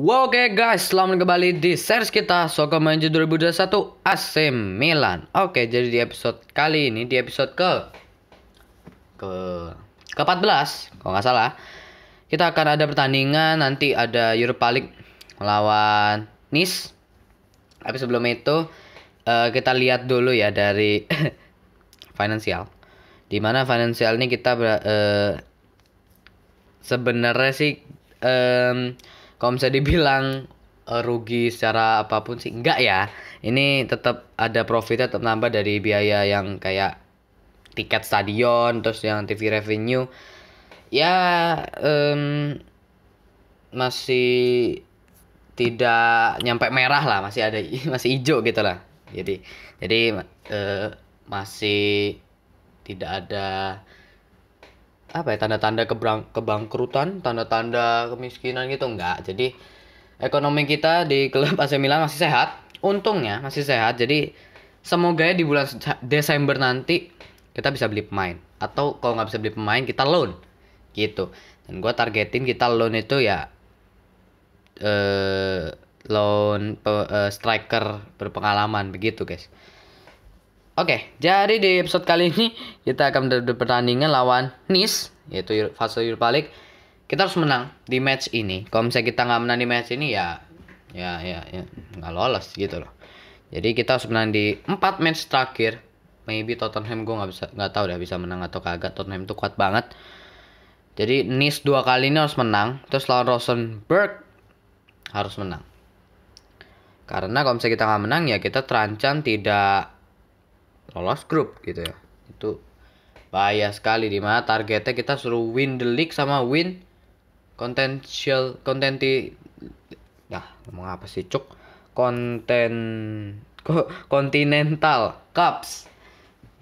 Wow, Oke okay guys, selamat kembali di series kita Soka Manji 2021 AC Milan. Oke, okay, jadi di episode kali ini di episode ke ke ke 14 kalau nggak salah kita akan ada pertandingan nanti ada Europa League melawan Nice. Tapi sebelum itu uh, kita lihat dulu ya dari financial. Dimana finansial ini kita uh, sebenarnya sih um, kalau misalnya dibilang uh, rugi secara apapun sih enggak ya ini tetap ada profitnya tetap nambah dari biaya yang kayak tiket stadion terus yang TV revenue ya um, masih tidak nyampe merah lah masih ada masih hijau gitu lah jadi jadi uh, masih tidak ada apa ya tanda-tanda kebang kebangkrutan, tanda-tanda kemiskinan gitu enggak. Jadi ekonomi kita di klub AC Milan masih sehat. Untungnya masih sehat. Jadi semoga ya di bulan Desember nanti kita bisa beli pemain atau kalau nggak bisa beli pemain kita loan gitu. Dan gue targetin kita loan itu ya eh loan uh, striker berpengalaman begitu guys. Oke, jadi di episode kali ini kita akan berada pertandingan lawan Nice, yaitu fase Europa League. Kita harus menang di match ini. Kalau misalnya kita nggak menang di match ini ya ya ya ya nggak lolos gitu loh. Jadi kita harus menang di 4 match terakhir. Maybe Tottenham gue nggak bisa nggak tahu deh bisa menang atau kagak. Tottenham itu kuat banget. Jadi Nice dua kali ini harus menang. Terus lawan Rosenberg harus menang. Karena kalau misalnya kita nggak menang ya kita terancam tidak lolos grup gitu ya itu bahaya sekali di mana targetnya kita suruh win the league sama win contential contenti nah ngomong apa sih cuk konten continental cups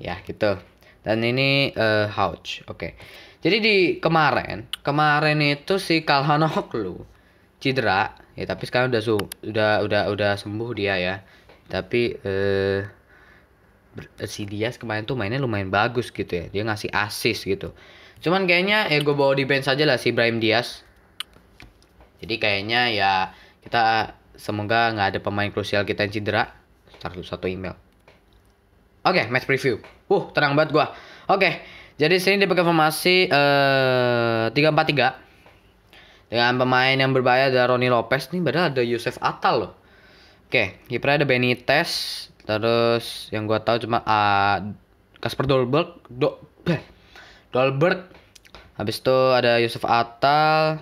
ya gitu dan ini uh, eh, Houch oke okay. jadi di kemarin kemarin itu si Kalhanoglu cedera ya tapi sekarang udah su udah udah udah sembuh dia ya tapi eh uh, si Dias kemarin tuh mainnya lumayan bagus gitu ya. Dia ngasih assist gitu. Cuman kayaknya ya eh, gue bawa di bench aja lah si Brahim Diaz. Jadi kayaknya ya kita semoga nggak ada pemain krusial kita yang cedera. Satu satu email. Oke, okay, match preview. Uh, tenang banget gua. Oke. Okay, jadi sini dia pakai formasi uh, eh, 343 Dengan pemain yang berbahaya ada Roni Lopez nih, padahal ada Yusuf Atal loh. Oke, okay, kipernya ada Benitez, Terus yang gue tahu cuma uh, Dolberg, Do, eh, Dolberg. Habis itu ada Yusuf Atal,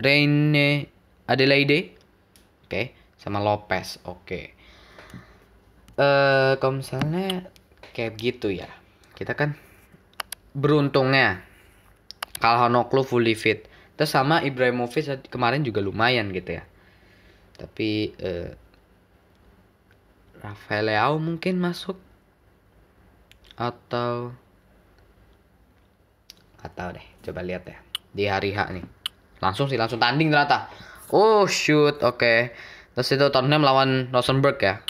Reine Adelaide, oke, okay. sama Lopez, oke. Okay. Uh, eh, kalau misalnya kayak gitu ya, kita kan beruntungnya Kalhanoglu fully fit. Terus sama Ibrahimovic kemarin juga lumayan gitu ya. Tapi uh, Rafael Leao mungkin masuk atau atau deh coba lihat ya di hari H nih langsung sih langsung tanding ternyata oh shoot oke okay. terus itu Tottenham lawan Rosenberg ya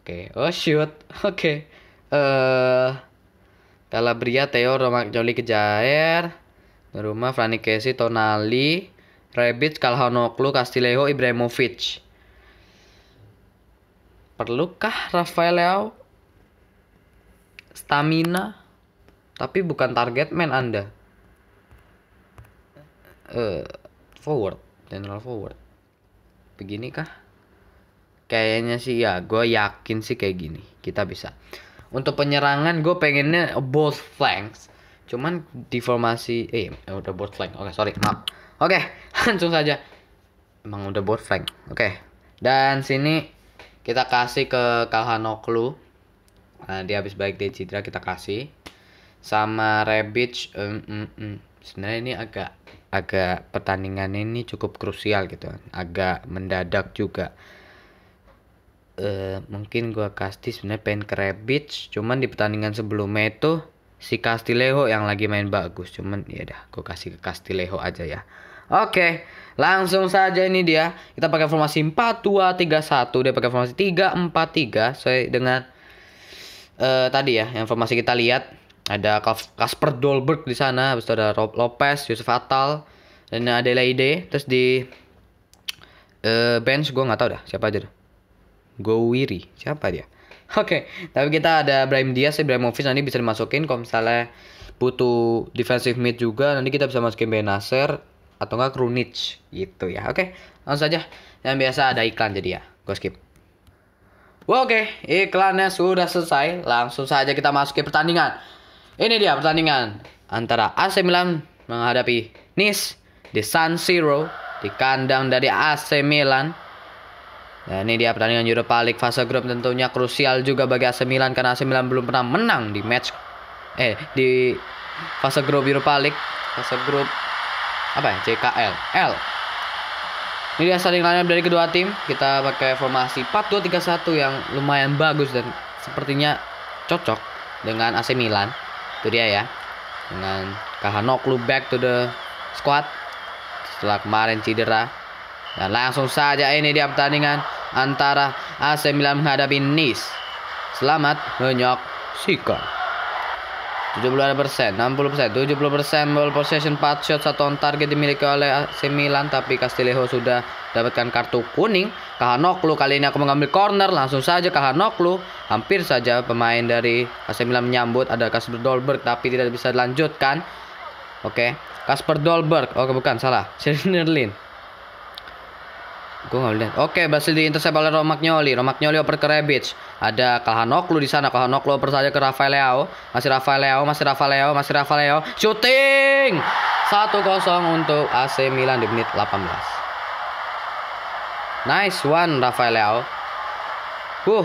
oke okay. oh shoot oke okay. eh uh, Calabria Theo Romak Joli Kejair Rumah Frani Casey Tonali Rebic Kalhanoglu Castilejo Ibrahimovic Perlukah Rafael Leao stamina? Tapi bukan target man Anda. Uh, forward, general forward. begini kah Kayaknya sih ya, gue yakin sih kayak gini. Kita bisa. Untuk penyerangan gue pengennya both flanks. Cuman di formasi eh, eh udah both flank. Oke, okay, sorry. Maaf. Oke, okay, langsung saja. Emang udah both flank. Oke. Okay. Dan sini kita kasih ke Kalhanoglu nah dia habis baik dari Citra kita kasih sama Rebic um, um, um. sebenarnya ini agak agak pertandingan ini cukup krusial gitu agak mendadak juga Uh, mungkin gua kasih sebenarnya pengen ke Rebic cuman di pertandingan sebelumnya itu si Castileho yang lagi main bagus cuman ya dah gua kasih ke Castileho aja ya Oke, langsung saja ini dia. Kita pakai formasi 4-2-3-1. Dia pakai formasi 3-4-3. Sesuai dengan uh, tadi ya, yang formasi kita lihat. Ada Kasper Dolberg di sana. Habis itu ada Rob Lopez, Yusuf Atal. Dan ada Leide. Terus di uh, bench gue nggak tahu dah siapa aja dah. Gowiri, siapa dia? Oke, tapi kita ada Brahim Diaz, Office nanti bisa dimasukin kalau misalnya butuh defensive mid juga nanti kita bisa masukin Benacer atau enggak Krunich gitu ya. Oke, langsung saja yang biasa ada iklan jadi ya. Gue skip. Well, Oke, iklannya sudah selesai. Langsung saja kita masuk ke pertandingan. Ini dia pertandingan antara AC Milan menghadapi Nice di San Siro di kandang dari AC Milan. Dan ini dia pertandingan Europa League fase grup tentunya krusial juga bagi AC Milan karena AC Milan belum pernah menang di match eh di fase grup Europa League, fase grup apa ya CKL L ini dia saling lainnya dari kedua tim kita pakai formasi 4-2-3-1 yang lumayan bagus dan sepertinya cocok dengan AC Milan itu dia ya dengan Kahanoklu back to the squad setelah kemarin cedera dan langsung saja ini dia pertandingan antara AC Milan menghadapi Nice selamat menyok menyaksikan 70 persen, 60 persen, 70 persen ball possession 4 shot satu on target dimiliki oleh AC Milan tapi Castillejo sudah dapatkan kartu kuning. Kahanoklu, kali ini aku mengambil corner langsung saja Kahanoklu hampir saja pemain dari AC Milan menyambut ada Kasper Dolberg tapi tidak bisa dilanjutkan. Oke, okay. Kasper Dolberg. Oke, oh, bukan salah. Sherlin Gue nggak lihat. Oke, berhasil intercept oleh Romagnoli. Romagnoli oper ke Rebic. Ada Kalhanoklu di sana. Kalhanoklu oper saja ke Rafael Leao. Masih Rafael Leao, masih Rafael Leao, masih Rafael Leao. Shooting! 1-0 untuk AC Milan di menit 18. Nice one Rafael Leao. Huh.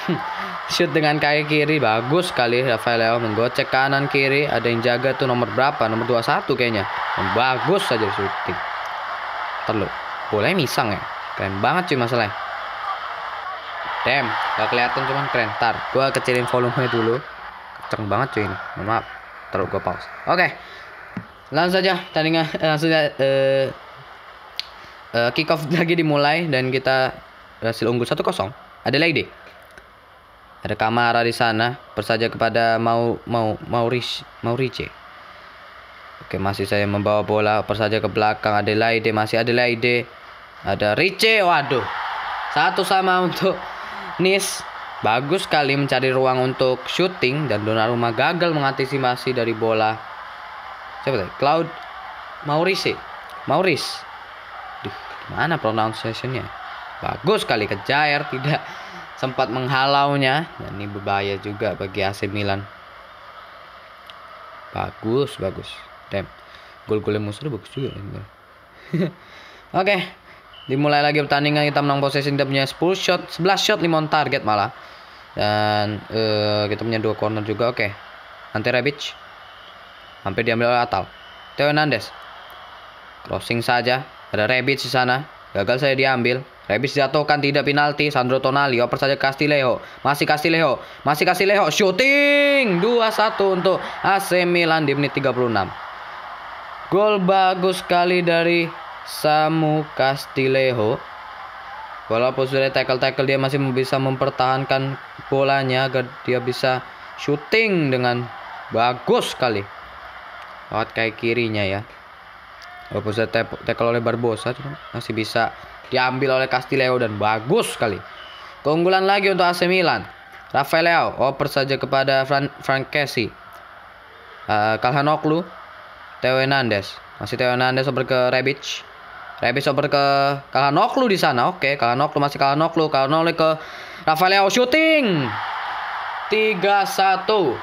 Shoot dengan kaki kiri bagus sekali Rafael Leao menggocek kanan kiri. Ada yang jaga tuh nomor berapa? Nomor 21 kayaknya. Bagus saja shooting. Terlalu boleh misang ya keren banget cuy masalahnya damn gak kelihatan cuman keren tar Gue kecilin volume dulu kenceng banget cuy ini mohon maaf terus gua pause oke okay. langsung saja tandingan eh, langsung saja uh, eh, uh, eh, kick off lagi dimulai dan kita berhasil unggul 1-0 ada lagi deh ada Kamara di sana bersaja kepada mau mau mau rich mau Maurice Oke masih saya membawa bola persaja ke belakang ada Adelaide masih ada Adelaide ada Rice, waduh. Satu sama untuk Nis. Bagus sekali mencari ruang untuk shooting dan Donnarumma gagal mengantisipasi dari bola. Siapa tadi? Cloud Maurice. Mauris. Duh, mana pronunciationnya? Bagus sekali ke Jair tidak sempat menghalaunya dan ini berbahaya juga bagi AC Milan. Bagus, bagus. Damn. Gol-golnya musuh bagus juga. Oke. Okay. Dimulai lagi pertandingan kita menang possession kita punya 10 shot, 11 shot 5 target malah. Dan uh, kita punya dua corner juga. Oke. Okay. Nanti Rebic hampir diambil oleh Atal. Theo Hernandez. Crossing saja. Ada Rebic di sana. Gagal saya diambil. Rebic jatuhkan tidak penalti. Sandro Tonali oper saja Castileho Masih Castileho Masih Castileho Shooting 2-1 untuk AC Milan di menit 36. Gol bagus sekali dari Samu Castilejo. Walaupun sudah tackle-tackle dia masih bisa mempertahankan bolanya agar dia bisa shooting dengan bagus sekali. Lewat kayak kirinya ya. Walaupun sudah tackle oleh Barbosa masih bisa diambil oleh Castileo dan bagus sekali. Keunggulan lagi untuk AC Milan. Rafael Leao oper saja kepada Fran Frankesi. Uh, Kalhanoglu, Theo Hernandez. Masih Teo Hernandez oper ke Rebic. Rebis over ke Kalhanoklu di sana. Oke, Kalhanoklu masih Kahanoklu. Kahanoklu ke Rafael Leao shooting. 3-1.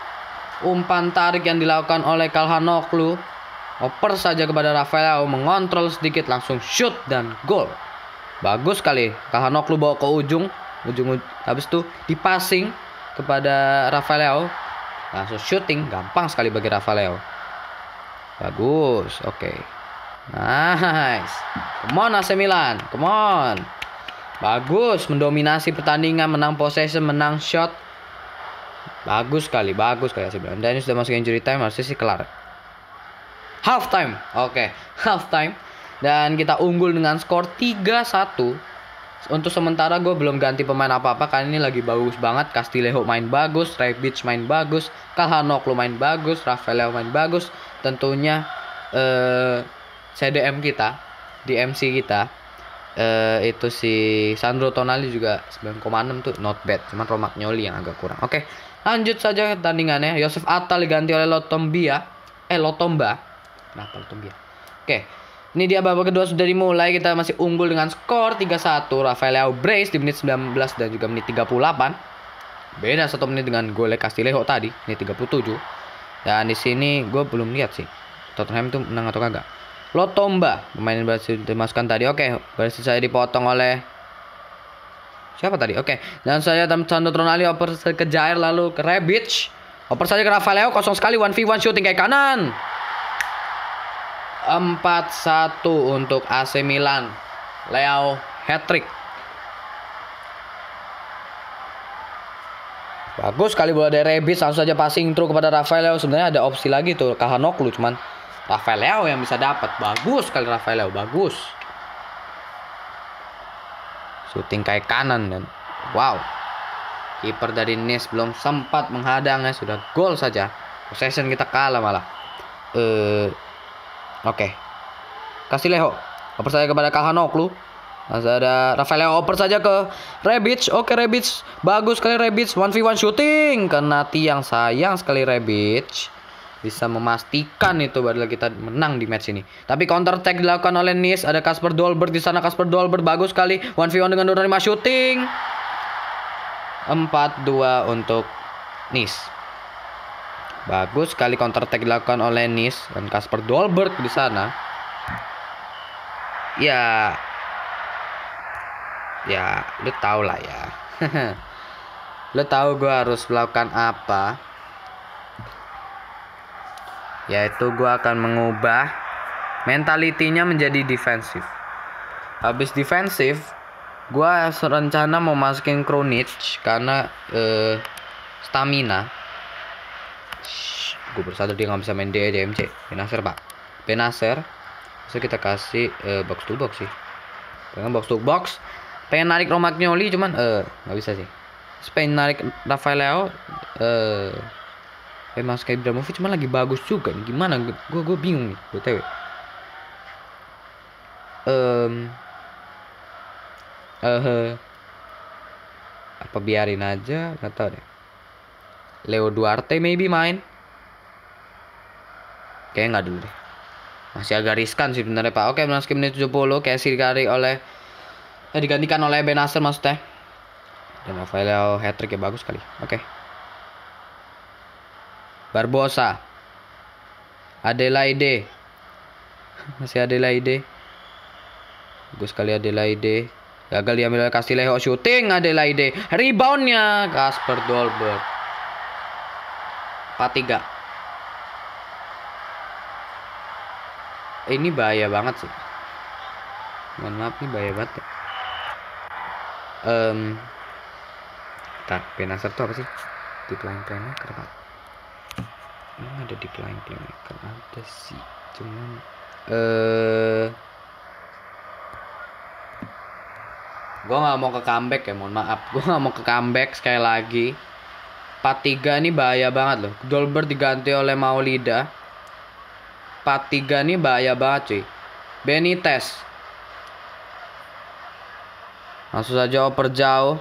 Umpan tarik yang dilakukan oleh Kalhanoklu, Oper saja kepada Rafael Leao mengontrol sedikit langsung shoot dan gol. Bagus sekali. Kalhanoklu bawa ke ujung. Ujung, ujung habis itu dipassing kepada Rafael Leao. Langsung shooting gampang sekali bagi Rafael Leao. Bagus. Oke. Okay. Nice. Come on AC Milan. Come on. Bagus mendominasi pertandingan, menang possession, menang shot. Bagus sekali, bagus kayak sih. Dan ini sudah masuk injury time, harusnya sih kelar. Half time. Oke, okay. half time. Dan kita unggul dengan skor 3-1. Untuk sementara gue belum ganti pemain apa-apa karena ini lagi bagus banget. Castileho main bagus, Ray Beach main bagus, Kalhanoglu main bagus, Rafael main bagus. Tentunya eh saya DM kita di MC kita uh, itu si Sandro Tonali juga 9,6 tuh not bad cuman Romagnoli yang agak kurang oke okay, lanjut saja pertandingannya Yosef Atal diganti oleh Lotombia eh Lotomba kenapa Lotombia oke okay. Ini dia babak kedua sudah dimulai kita masih unggul dengan skor 3-1 Rafael Brace di menit 19 dan juga menit 38. Beda satu menit dengan golek Castileho tadi menit 37. Dan di sini gue belum lihat sih Tottenham itu menang atau kagak. Lotomba pemain Brasil dimasukkan tadi oke Brasil saya dipotong oleh siapa tadi oke dan saya dan Sandro Tronali oper ke Jair lalu ke Rebic oper saja ke Rafael kosong sekali one v 1 shooting ke kanan 4-1 untuk AC Milan Leo hat-trick Bagus sekali bola dari Rebic langsung saja passing through kepada Rafael sebenarnya ada opsi lagi tuh Kahanoklu cuman Rafael Leo yang bisa dapat. Bagus kali Rafael Leo bagus. Shooting kayak kanan dan wow. Kiper dari Nes belum sempat menghadang ya sudah gol saja. Possession kita kalah malah. Eh oke. Okay. Kasih Leo Oper saja kepada lu, Masih ada Rafael Leo oper saja ke Rebic. Oke okay, Rebic. Bagus sekali Rebic. 1v1 shooting. Kena tiang sayang sekali Rebic bisa memastikan itu barulah kita menang di match ini. Tapi counter attack dilakukan oleh Nice, ada Kasper Dolberg di sana Kasper Dolberg bagus sekali 1v1 dengan Donnarumma shooting. 4-2 untuk Nice. Bagus sekali counter attack dilakukan oleh Nice dan Kasper Dolberg di sana. Ya ya lu tau lah ya. lu tau gue harus melakukan apa yaitu gue akan mengubah mentalitinya menjadi defensif habis defensif gue rencana mau masukin Kronich karena uh, stamina gue bersadar dia nggak bisa main dia e, DMC Penaser pak Penaser, so kita kasih uh, box to box sih pengen box to box pengen narik Romagnoli cuman eh nggak bisa sih pengen narik Rafael Leo Uh, eh, emang Sky Ibrahimovic cuma lagi bagus juga nih gimana gue gue bingung nih btw um, uh, apa biarin aja nggak tahu deh Leo Duarte maybe main kayaknya nggak dulu deh masih agak riskan sih sebenarnya pak oke memasuki menit 70 kayak sih dikari oleh eh, digantikan oleh Ben Aster maksudnya dan Rafael hat trick ya bagus sekali. oke okay. Barbosa, Adelaide, masih Adelaide, gue sekali Adelaide, gagal diambil oleh Castileho. shooting Adelaide, reboundnya Kasper Dolberg, 4-3. Eh, ini bahaya banget sih. Mohon maaf nih bahaya banget. Ya. Um, tak, penasar tuh apa sih? Di pelayan-pelayannya kerbat emang ada di playing playmaker ada sih cuman eh uh, gue nggak mau ke comeback ya mohon maaf gue nggak mau ke comeback sekali lagi 4-3 ini bahaya banget loh Dolber diganti oleh Maulida 4-3 ini bahaya banget cuy Benitez langsung saja oper jauh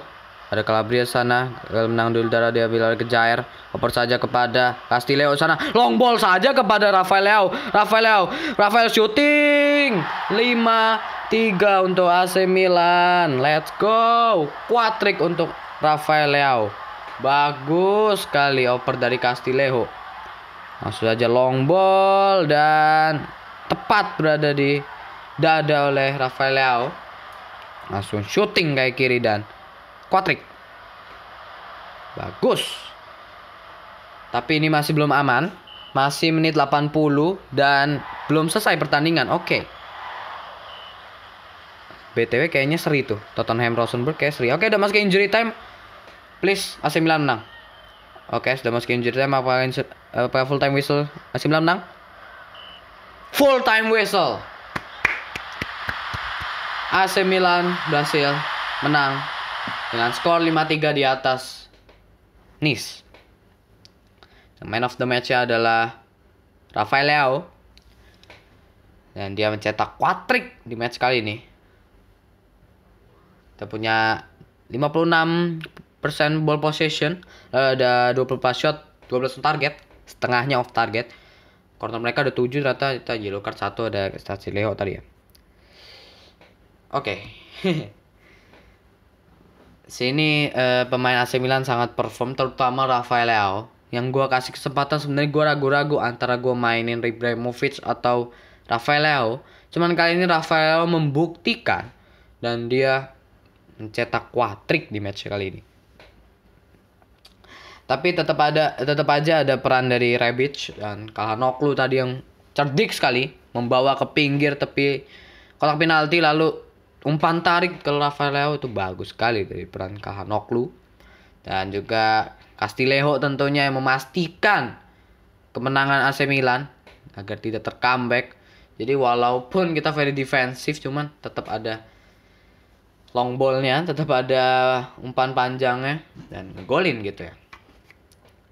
ada Calabria sana, menang dulu darah dia bilang ke Jair. Oper saja kepada Castileo sana. Long ball saja kepada Rafael Leo Rafael Leo Rafael shooting. 5-3 untuk AC Milan. Let's go. kuatrik untuk Rafael Leo Bagus sekali oper dari Castileo. Langsung saja long ball dan tepat berada di dada oleh Rafael Leo Langsung shooting kayak kiri dan Kuatrik, Bagus. Tapi ini masih belum aman. Masih menit 80 dan belum selesai pertandingan. Oke. Okay. BTW kayaknya seri tuh. Tottenham Rosenberg kayak seri. Oke, okay, udah masuk ke injury time. Please AC Milan menang. Oke, okay, sudah masuk injury time apa, apa full time whistle? AC Milan menang. Full time whistle. AC Milan berhasil menang dengan skor 5-3 di atas Nice. Man of the match adalah Rafael Leao. Dan dia mencetak quadrick di match kali ini. Kita punya 56% ball possession, lalu eh, ada 24 shot, 12 on target, setengahnya off target. Corner mereka ada 7 rata. kita yellow card 1 ada Leo tadi ya. Oke. Okay. sini uh, pemain AC Milan sangat perform terutama Rafael Leao yang gue kasih kesempatan sebenarnya gue ragu-ragu antara gue mainin Ibrahimovic atau Rafael Leao cuman kali ini Rafael Leao membuktikan dan dia mencetak kuatrik di match kali ini tapi tetap ada tetap aja ada peran dari Rebic dan Kalhanoglu tadi yang cerdik sekali membawa ke pinggir tepi kotak penalti lalu umpan tarik ke Rafael Leo itu bagus sekali dari peran Kahanoklu dan juga Castileho tentunya yang memastikan kemenangan AC Milan agar tidak terkambek Jadi walaupun kita very defensif cuman tetap ada long ballnya, tetap ada umpan panjangnya dan ngegolin gitu ya.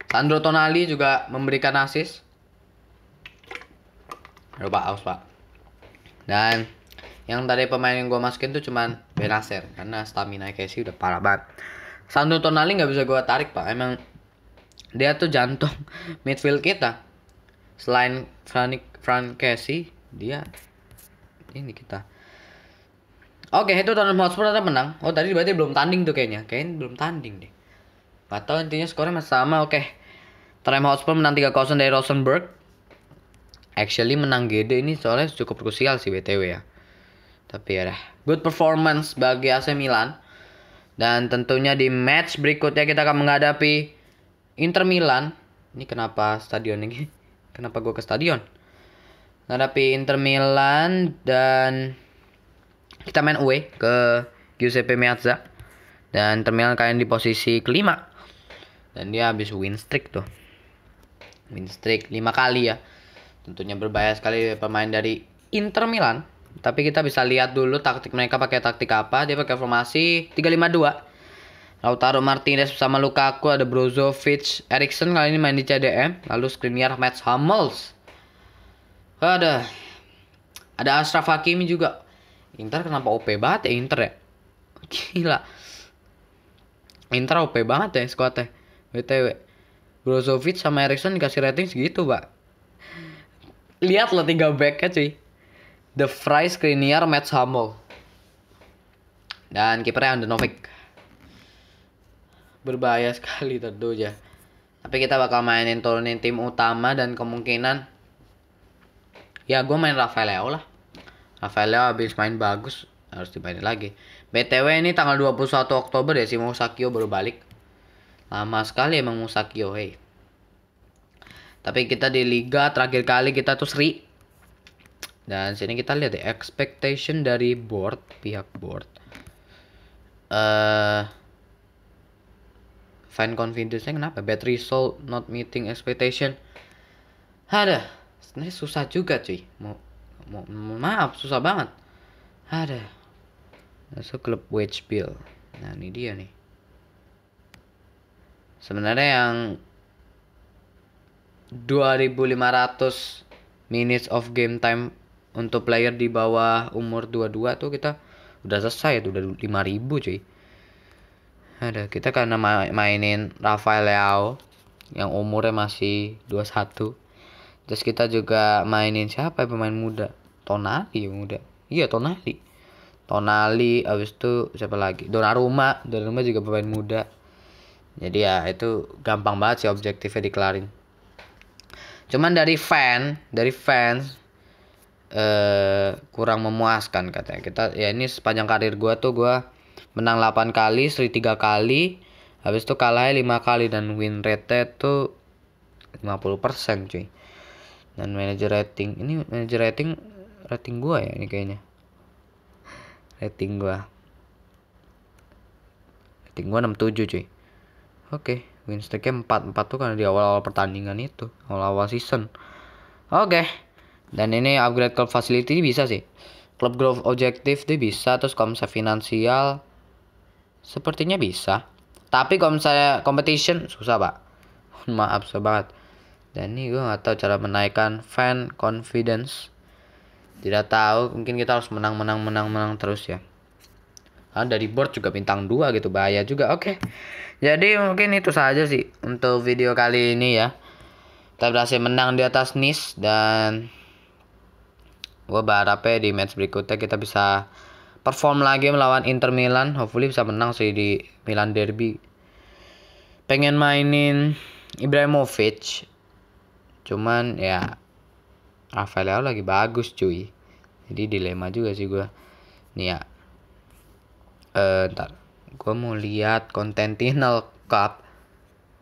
Sandro Tonali juga memberikan assist. Coba aus pak. Dan yang tadi pemain yang gue masukin tuh cuman Benacer karena stamina Casey udah parah banget Sandro Tonali nggak bisa gue tarik pak emang dia tuh jantung midfield kita selain Frank Frank Casey dia ini kita Oke itu Tottenham Hotspur ternyata menang Oh tadi berarti belum tanding tuh kayaknya Kayaknya belum tanding deh Gak tau intinya skornya masih sama Oke Tottenham Hotspur menang tiga 0 dari Rosenberg. Actually menang gede ini soalnya cukup krusial sih BTW ya tapi ya good performance bagi AC Milan. Dan tentunya di match berikutnya kita akan menghadapi Inter Milan. Ini kenapa stadion ini? Kenapa gue ke stadion? Menghadapi Inter Milan dan kita main away ke Giuseppe Meazza. Dan Inter Milan kalian di posisi kelima. Dan dia habis win streak tuh. Win streak 5 kali ya. Tentunya berbahaya sekali pemain dari Inter Milan. Tapi kita bisa lihat dulu taktik mereka pakai taktik apa. Dia pakai formasi 352. Lautaro Martinez bersama Lukaku, ada Brozovic, Erikson kali ini main di CDM, lalu Skriniar, Mats Hummels. Ada ada Ashraf Hakimi juga. Inter kenapa OP banget ya Inter ya? Gila. Inter OP banget ya skuadnya. BTW. Brozovic sama Erikson dikasih rating segitu, Pak. Lihatlah tiga backnya cuy. The Fry, Skriniar, Mats Hummel. Dan kipernya Novik Berbahaya sekali tentu aja Tapi kita bakal mainin turunin tim utama dan kemungkinan ya gue main Rafael Leo lah. Rafael Leo habis main bagus harus dimainin lagi. BTW ini tanggal 21 Oktober ya si Musakio baru balik. Lama sekali emang Musakio, hey. Tapi kita di liga terakhir kali kita tuh seri dan sini kita lihat ya expectation dari board pihak board uh, find confidence nya kenapa bad result not meeting expectation ada sebenarnya susah juga cuy mau, mau maaf susah banget ada so klub wage bill nah ini dia nih sebenarnya yang 2500 minutes of game time untuk player di bawah umur 22 tuh kita udah selesai tuh udah 5000 cuy ada kita karena mainin Rafael Leao yang umurnya masih 21 terus kita juga mainin siapa ya pemain muda Tonali yang muda iya Tonali Tonali abis itu siapa lagi Donnarumma Donnarumma juga pemain muda jadi ya itu gampang banget sih objektifnya dikelarin cuman dari fan dari fans Eh, kurang memuaskan katanya kita ya ini sepanjang karir gue tuh gue menang 8 kali seri 3 kali habis itu kalah 5 kali dan win rate tuh 50% cuy dan manager rating ini manager rating rating gue ya ini kayaknya rating gue rating gua 67 cuy oke okay. win streaknya 4 4 tuh karena di awal-awal pertandingan itu awal-awal season oke okay dan ini upgrade club facility bisa sih club growth objective dia bisa terus komsa finansial sepertinya bisa tapi kalau misalnya competition susah pak maaf banget dan ini gue nggak tahu cara menaikkan fan confidence tidak tahu mungkin kita harus menang menang menang menang terus ya ah, dari board juga bintang dua gitu bahaya juga oke okay. jadi mungkin itu saja sih untuk video kali ini ya kita berhasil menang di atas NIS dan gue berharapnya di match berikutnya kita bisa perform lagi melawan Inter Milan hopefully bisa menang sih di Milan Derby pengen mainin Ibrahimovic cuman ya Rafael Leo lagi bagus cuy jadi dilema juga sih gue nih ya eh ntar gue mau lihat Continental Cup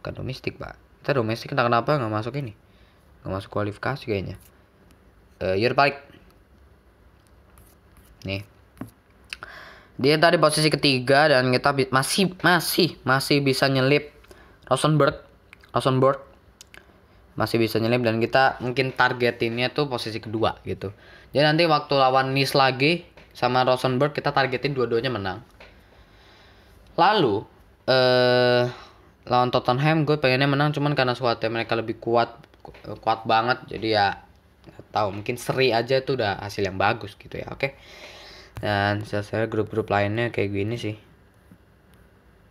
bukan domestik pak kita domestik kenapa nggak masuk ini nggak masuk kualifikasi kayaknya uh, Europa League nih dia tadi posisi ketiga dan kita masih masih masih bisa nyelip Rosenberg Rosenberg masih bisa nyelip dan kita mungkin targetinnya tuh posisi kedua gitu jadi nanti waktu lawan Nice lagi sama Rosenberg kita targetin dua-duanya menang lalu eh lawan Tottenham gue pengennya menang cuman karena suatu mereka lebih kuat kuat banget jadi ya tahu mungkin seri aja itu udah hasil yang bagus gitu ya oke okay? dan selesai grup-grup lainnya kayak gini sih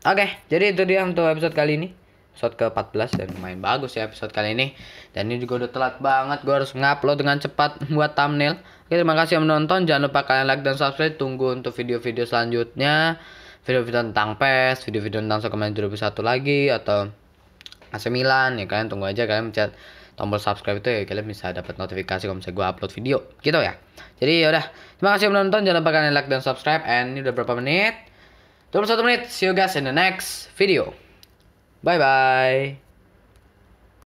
oke jadi itu dia untuk episode kali ini episode ke 14 dan main bagus ya episode kali ini dan ini juga udah telat banget gue harus ngupload dengan cepat buat thumbnail oke terima kasih yang menonton jangan lupa kalian like dan subscribe tunggu untuk video-video selanjutnya video-video tentang PES, video-video tentang Sokomen 2001 lagi atau AC Milan ya kalian tunggu aja kalian mencet tombol subscribe itu ya kalian bisa dapat notifikasi kalau misalnya gue upload video gitu ya jadi yaudah terima kasih udah nonton jangan lupa kalian like dan subscribe and ini udah berapa menit 21 menit see you guys in the next video bye bye